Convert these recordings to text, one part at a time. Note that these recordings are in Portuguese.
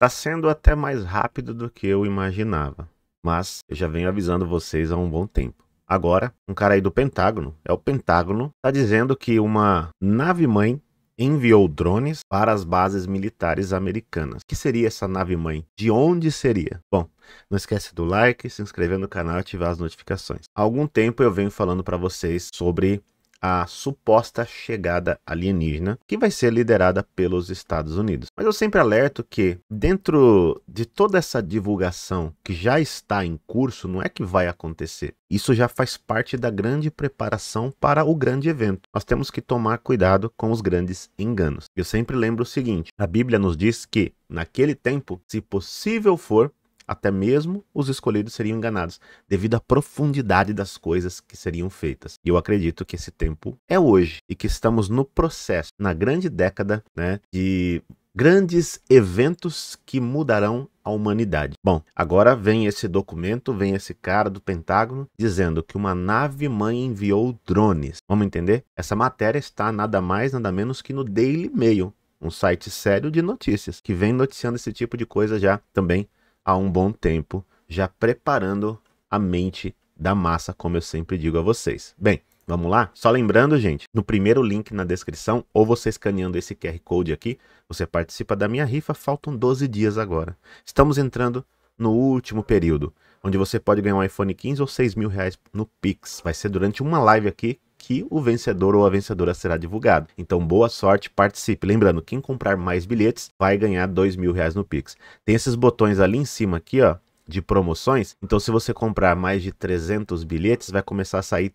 Está sendo até mais rápido do que eu imaginava, mas eu já venho avisando vocês há um bom tempo. Agora, um cara aí do Pentágono, é o Pentágono, está dizendo que uma nave-mãe enviou drones para as bases militares americanas. O que seria essa nave-mãe? De onde seria? Bom, não esquece do like, se inscrever no canal e ativar as notificações. Há algum tempo eu venho falando para vocês sobre a suposta chegada alienígena, que vai ser liderada pelos Estados Unidos. Mas eu sempre alerto que, dentro de toda essa divulgação que já está em curso, não é que vai acontecer. Isso já faz parte da grande preparação para o grande evento. Nós temos que tomar cuidado com os grandes enganos. Eu sempre lembro o seguinte: a Bíblia nos diz que, naquele tempo, se possível for, até mesmo os escolhidos seriam enganados, devido à profundidade das coisas que seriam feitas. E eu acredito que esse tempo é hoje e que estamos no processo, na grande década, né, de grandes eventos que mudarão a humanidade. Bom, agora vem esse documento, vem esse cara do Pentágono dizendo que uma nave mãe enviou drones. Vamos entender? Essa matéria está nada mais, nada menos que no Daily Mail, um site sério de notícias que vem noticiando esse tipo de coisa já também há um bom tempo, já preparando a mente da massa, como eu sempre digo a vocês. Bem, vamos lá? Só lembrando, gente, no primeiro link na descrição, ou você escaneando esse QR Code aqui, você participa da minha rifa, faltam 12 dias agora. Estamos entrando no último período, onde você pode ganhar um iPhone 15 ou 6 mil reais no Pix. Vai ser durante uma live aqui que o vencedor ou a vencedora será divulgado. Então, boa sorte, participe. Lembrando, quem comprar mais bilhetes vai ganhar dois mil reais no Pix. Tem esses botões ali em cima aqui, ó, de promoções. Então, se você comprar mais de 300 bilhetes, vai começar a sair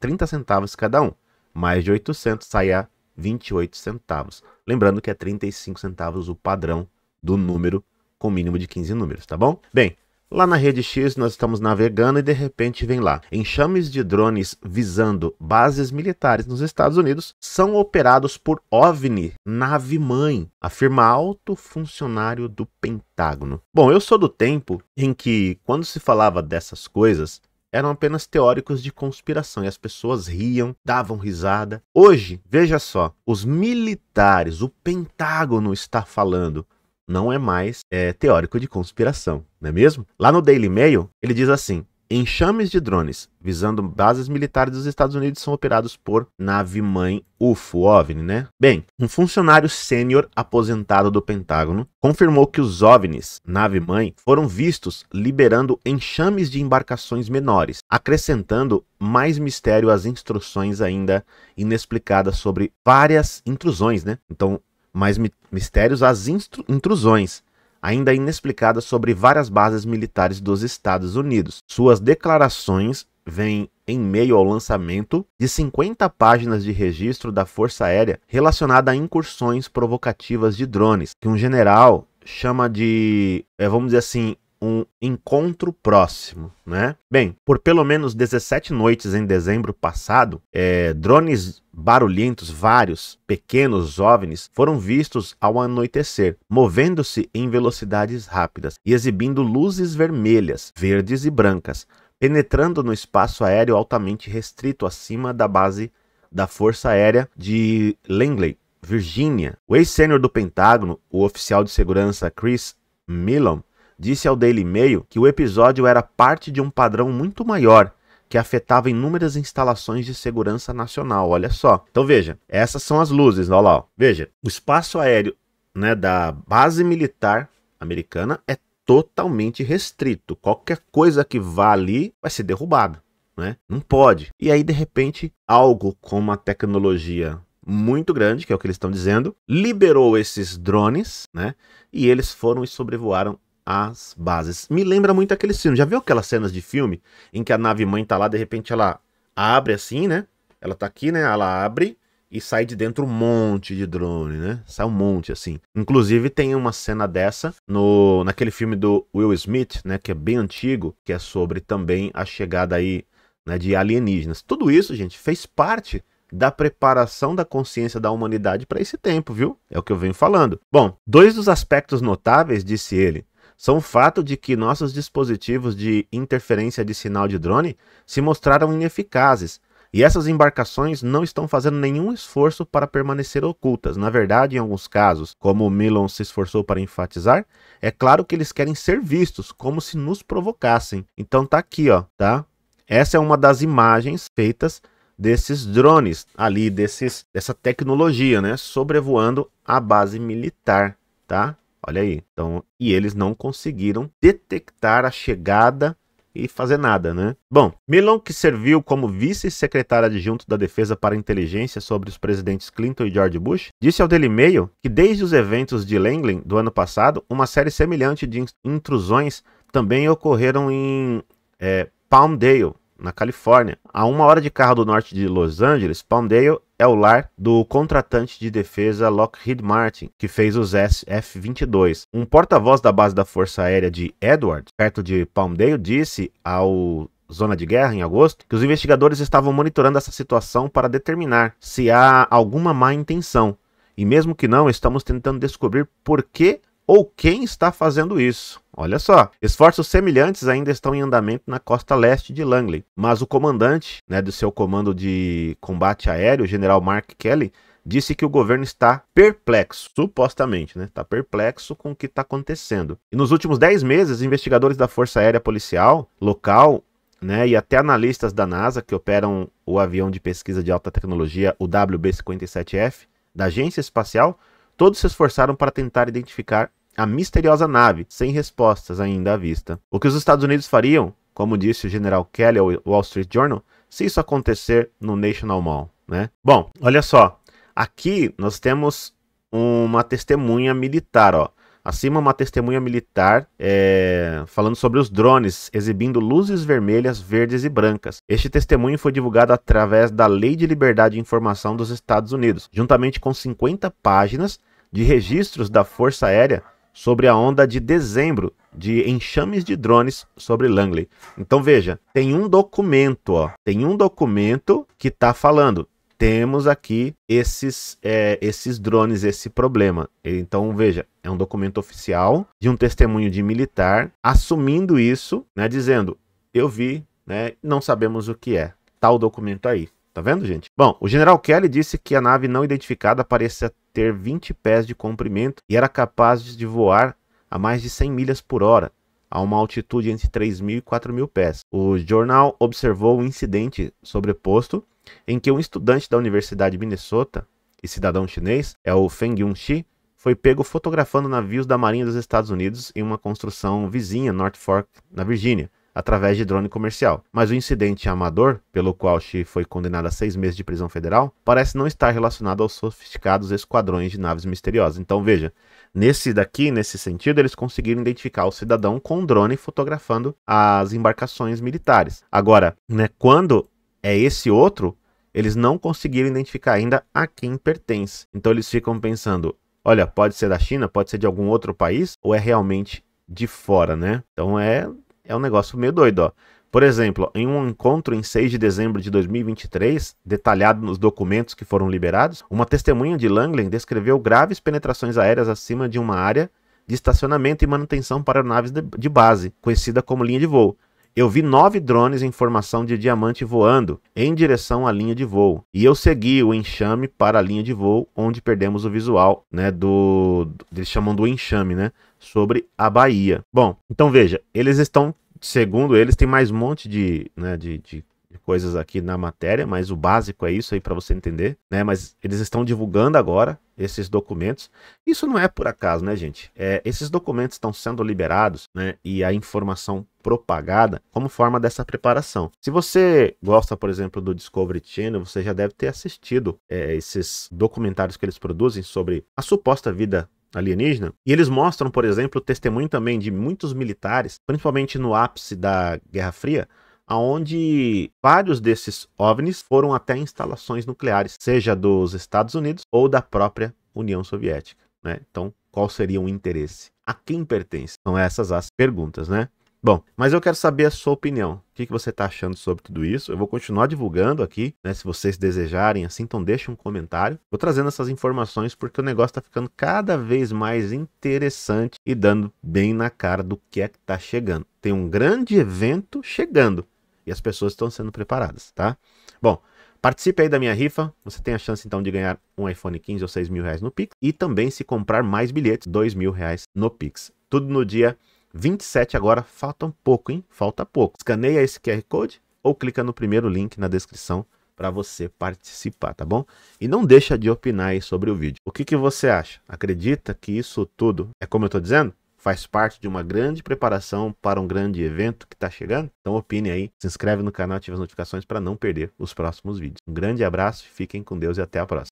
30 centavos cada um. Mais de 800 sai a 28 centavos. Lembrando que é 35 centavos o padrão do número com mínimo de 15 números, tá bom? Bem, Lá na rede X nós estamos navegando e de repente vem lá. Enxames de drones visando bases militares nos Estados Unidos são operados por OVNI, nave-mãe, afirma alto funcionário do Pentágono. Bom, eu sou do tempo em que, quando se falava dessas coisas, eram apenas teóricos de conspiração e as pessoas riam, davam risada. Hoje, veja só, os militares, o Pentágono está falando não é mais é, teórico de conspiração, não é mesmo? Lá no Daily Mail, ele diz assim: Enxames de drones visando bases militares dos Estados Unidos são operados por nave-mãe UFO, OVNI, né? Bem, um funcionário sênior aposentado do Pentágono confirmou que os OVNIs, nave-mãe, foram vistos liberando enxames de embarcações menores, acrescentando mais mistério às instruções ainda inexplicadas sobre várias intrusões, né? Então, mais mistérios às intrusões, ainda inexplicadas sobre várias bases militares dos Estados Unidos. Suas declarações vêm em meio ao lançamento de 50 páginas de registro da Força Aérea relacionada a incursões provocativas de drones, que um general chama de, eh, vamos dizer assim, um encontro próximo, né? Bem, por pelo menos 17 noites em dezembro passado, é, drones barulhentos vários, pequenos OVNIs foram vistos ao anoitecer, movendo-se em velocidades rápidas e exibindo luzes vermelhas, verdes e brancas, penetrando no espaço aéreo altamente restrito acima da base da Força Aérea de Langley, Virgínia. O ex-sênior do Pentágono, o oficial de segurança Chris Milam, disse ao Daily Mail que o episódio era parte de um padrão muito maior que afetava inúmeras instalações de segurança nacional. Olha só. Então veja, essas são as luzes, olha lá. Ó. Veja, o espaço aéreo né, da base militar americana é totalmente restrito. Qualquer coisa que vá ali vai ser derrubada. Né? Não pode. E aí, de repente, algo com uma tecnologia muito grande, que é o que eles estão dizendo, liberou esses drones, né? E eles foram e sobrevoaram as bases. Me lembra muito aqueles filmes. Já viu aquelas cenas de filme em que a nave mãe tá lá, de repente ela abre assim, né? Ela tá aqui, né? Ela abre e sai de dentro um monte de drone, né? Sai um monte assim. Inclusive tem uma cena dessa no naquele filme do Will Smith, né, que é bem antigo, que é sobre também a chegada aí, né, de alienígenas. Tudo isso, gente, fez parte da preparação da consciência da humanidade para esse tempo, viu? É o que eu venho falando. Bom, dois dos aspectos notáveis, disse ele, são o fato de que nossos dispositivos de interferência de sinal de drone se mostraram ineficazes e essas embarcações não estão fazendo nenhum esforço para permanecer ocultas. Na verdade, em alguns casos, como o Milon se esforçou para enfatizar, é claro que eles querem ser vistos, como se nos provocassem. Então tá aqui, ó, tá? Essa é uma das imagens feitas desses drones ali, desses, dessa tecnologia, né, sobrevoando a base militar, tá? Olha aí. Então, e eles não conseguiram detectar a chegada e fazer nada, né? Bom, Milon, que serviu como vice-secretário adjunto da Defesa para Inteligência sobre os presidentes Clinton e George Bush, disse ao Daily Mail que desde os eventos de Langley do ano passado, uma série semelhante de intrusões também ocorreram em é, Palmdale, na Califórnia. A uma hora de carro do norte de Los Angeles, Palmdale é o lar do contratante de defesa Lockheed Martin, que fez os SF-22. Um porta-voz da base da Força Aérea de Edwards, perto de Palmdale, disse ao zona de guerra em agosto, que os investigadores estavam monitorando essa situação para determinar se há alguma má intenção. E mesmo que não, estamos tentando descobrir por que ou quem está fazendo isso. Olha só, esforços semelhantes ainda estão em andamento na costa leste de Langley, mas o comandante né, do seu comando de combate aéreo, o general Mark Kelly, disse que o governo está perplexo, supostamente, né? Está perplexo com o que está acontecendo. E nos últimos 10 meses, investigadores da Força Aérea Policial local né, e até analistas da NASA que operam o avião de pesquisa de alta tecnologia, o WB-57F, da Agência Espacial, Todos se esforçaram para tentar identificar a misteriosa nave, sem respostas ainda à vista. O que os Estados Unidos fariam, como disse o general Kelly ao Wall Street Journal, se isso acontecer no National Mall, né? Bom, olha só, aqui nós temos uma testemunha militar, ó. Acima, uma testemunha militar é, falando sobre os drones, exibindo luzes vermelhas, verdes e brancas. Este testemunho foi divulgado através da Lei de Liberdade de Informação dos Estados Unidos, juntamente com 50 páginas de registros da Força Aérea sobre a onda de dezembro de enxames de drones sobre Langley. Então veja, tem um documento, ó, tem um documento que está falando temos aqui esses, é, esses drones, esse problema. Então, veja, é um documento oficial de um testemunho de militar assumindo isso, né, dizendo, eu vi, né, não sabemos o que é, tal documento aí. Tá vendo, gente? Bom, o general Kelly disse que a nave não identificada parecia ter 20 pés de comprimento e era capaz de voar a mais de 100 milhas por hora, a uma altitude entre 3.000 e 4.000 pés. O jornal observou o um incidente sobreposto em que um estudante da Universidade de Minnesota e cidadão chinês, é o Feng Yunxi, foi pego fotografando navios da Marinha dos Estados Unidos em uma construção vizinha, North Fork, na Virgínia, através de drone comercial. Mas o incidente amador, pelo qual Xi foi condenado a seis meses de prisão federal, parece não estar relacionado aos sofisticados esquadrões de naves misteriosas. Então veja, nesse daqui, nesse sentido, eles conseguiram identificar o cidadão com o drone fotografando as embarcações militares. Agora, né, quando é esse outro, eles não conseguiram identificar ainda a quem pertence. Então eles ficam pensando, olha, pode ser da China, pode ser de algum outro país, ou é realmente de fora, né? Então é, é um negócio meio doido, ó. Por exemplo, em um encontro em 6 de dezembro de 2023, detalhado nos documentos que foram liberados, uma testemunha de Langley descreveu graves penetrações aéreas acima de uma área de estacionamento e manutenção para aeronaves de base, conhecida como linha de voo, eu vi nove drones em formação de diamante voando em direção à linha de voo. E eu segui o enxame para a linha de voo, onde perdemos o visual, né? Do. Eles chamam do enxame, né? Sobre a Bahia. Bom, então veja, eles estão segundo eles, tem mais um monte de, né, de, de coisas aqui na matéria, mas o básico é isso aí para você entender, né? Mas eles estão divulgando agora esses documentos. Isso não é por acaso, né, gente? É, esses documentos estão sendo liberados, né? E a informação propagada como forma dessa preparação. Se você gosta, por exemplo, do Discovery Channel, você já deve ter assistido é, esses documentários que eles produzem sobre a suposta vida alienígena. E eles mostram, por exemplo, testemunho também de muitos militares, principalmente no ápice da Guerra Fria, onde vários desses OVNIs foram até instalações nucleares, seja dos Estados Unidos ou da própria União Soviética. Né? Então, qual seria o interesse? A quem pertence? São essas as perguntas, né? Bom, mas eu quero saber a sua opinião. O que, que você está achando sobre tudo isso? Eu vou continuar divulgando aqui, né? Se vocês desejarem, assim, então deixe um comentário. Vou trazendo essas informações porque o negócio está ficando cada vez mais interessante e dando bem na cara do que é que está chegando. Tem um grande evento chegando e as pessoas estão sendo preparadas, tá? Bom, participe aí da minha rifa. Você tem a chance então de ganhar um iPhone 15 ou 6 mil reais no Pix e também se comprar mais bilhetes, 2 mil reais no Pix. Tudo no dia 27 agora, falta um pouco, hein? Falta pouco. Escaneia esse QR Code ou clica no primeiro link na descrição para você participar, tá bom? E não deixa de opinar aí sobre o vídeo. O que, que você acha? Acredita que isso tudo é como eu estou dizendo? faz parte de uma grande preparação para um grande evento que está chegando? Então opine aí, se inscreve no canal, ativa as notificações para não perder os próximos vídeos. Um grande abraço, fiquem com Deus e até a próxima.